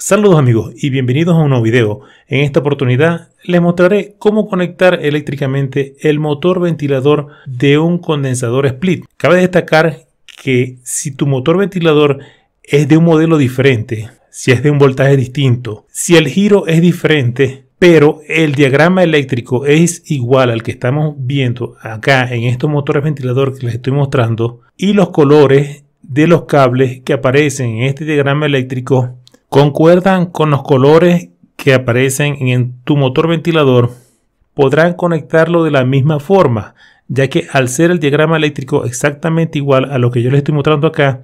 Saludos amigos y bienvenidos a un nuevo video. En esta oportunidad les mostraré cómo conectar eléctricamente el motor ventilador de un condensador split. Cabe destacar que si tu motor ventilador es de un modelo diferente, si es de un voltaje distinto, si el giro es diferente, pero el diagrama eléctrico es igual al que estamos viendo acá en estos motores ventilador que les estoy mostrando y los colores de los cables que aparecen en este diagrama eléctrico concuerdan con los colores que aparecen en tu motor ventilador, podrán conectarlo de la misma forma, ya que al ser el diagrama eléctrico exactamente igual a lo que yo les estoy mostrando acá,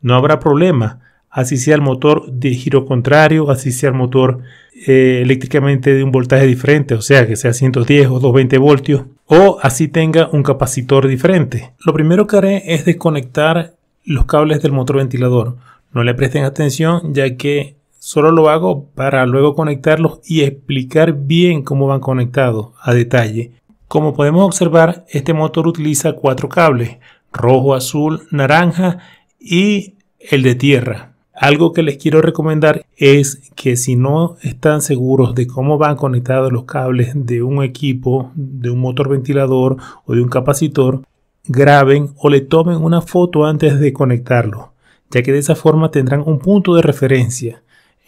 no habrá problema, así sea el motor de giro contrario, así sea el motor eh, eléctricamente de un voltaje diferente, o sea que sea 110 o 220 voltios, o así tenga un capacitor diferente. Lo primero que haré es desconectar los cables del motor ventilador. No le presten atención ya que solo lo hago para luego conectarlos y explicar bien cómo van conectados a detalle. Como podemos observar, este motor utiliza cuatro cables, rojo, azul, naranja y el de tierra. Algo que les quiero recomendar es que si no están seguros de cómo van conectados los cables de un equipo, de un motor ventilador o de un capacitor, graben o le tomen una foto antes de conectarlo ya que de esa forma tendrán un punto de referencia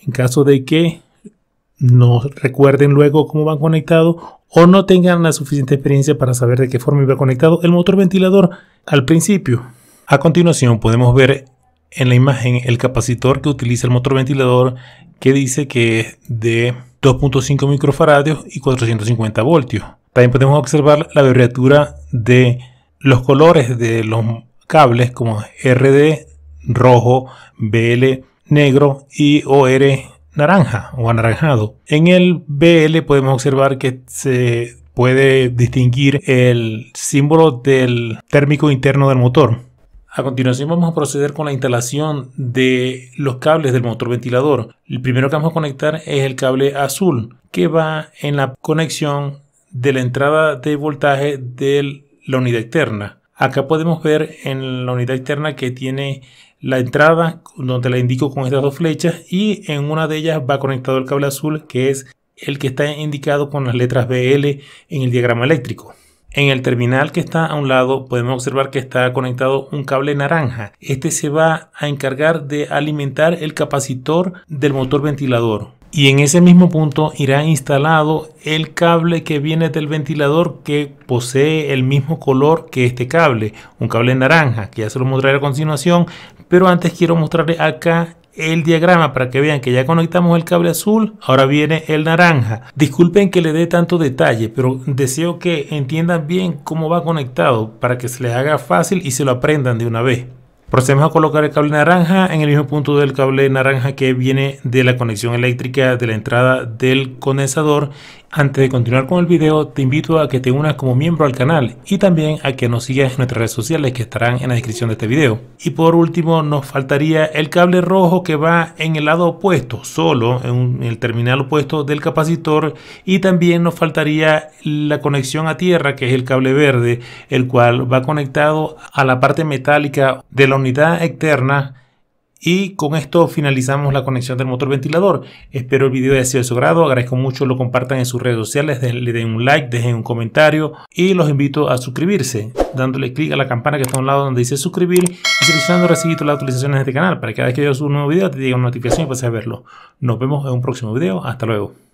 en caso de que no recuerden luego cómo van conectados o no tengan la suficiente experiencia para saber de qué forma iba conectado el motor ventilador al principio. A continuación podemos ver en la imagen el capacitor que utiliza el motor ventilador que dice que es de 2.5 microfaradios y 450 voltios. También podemos observar la variatura de los colores de los cables como RD, rojo, BL negro y OR naranja o anaranjado. En el BL podemos observar que se puede distinguir el símbolo del térmico interno del motor. A continuación vamos a proceder con la instalación de los cables del motor ventilador. El primero que vamos a conectar es el cable azul que va en la conexión de la entrada de voltaje de la unidad externa. Acá podemos ver en la unidad externa que tiene la entrada donde la indico con estas dos flechas y en una de ellas va conectado el cable azul que es el que está indicado con las letras BL en el diagrama eléctrico. En el terminal que está a un lado podemos observar que está conectado un cable naranja. Este se va a encargar de alimentar el capacitor del motor ventilador y en ese mismo punto irá instalado el cable que viene del ventilador que posee el mismo color que este cable, un cable naranja que ya se lo mostraré a continuación, pero antes quiero mostrarles acá el diagrama para que vean que ya conectamos el cable azul, ahora viene el naranja. Disculpen que le dé tanto detalle, pero deseo que entiendan bien cómo va conectado para que se les haga fácil y se lo aprendan de una vez. Procedemos a colocar el cable naranja en el mismo punto del cable naranja que viene de la conexión eléctrica de la entrada del condensador antes de continuar con el video, te invito a que te unas como miembro al canal y también a que nos sigas en nuestras redes sociales que estarán en la descripción de este video. Y por último, nos faltaría el cable rojo que va en el lado opuesto, solo en, el terminal opuesto del capacitor y también nos faltaría la conexión a tierra que es el cable verde, el cual va conectado a la parte metálica de la unidad externa y con esto finalizamos la conexión del motor ventilador. Espero el video haya sido de su grado. Agradezco mucho lo compartan en sus redes sociales, le den un like, dejen un comentario y los invito a suscribirse dándole clic a la campana que está a un lado donde dice suscribir y seleccionando recibir todas las actualizaciones de este canal para que cada vez que yo suba un nuevo video te llegue una notificación y a verlo. Nos vemos en un próximo video. Hasta luego.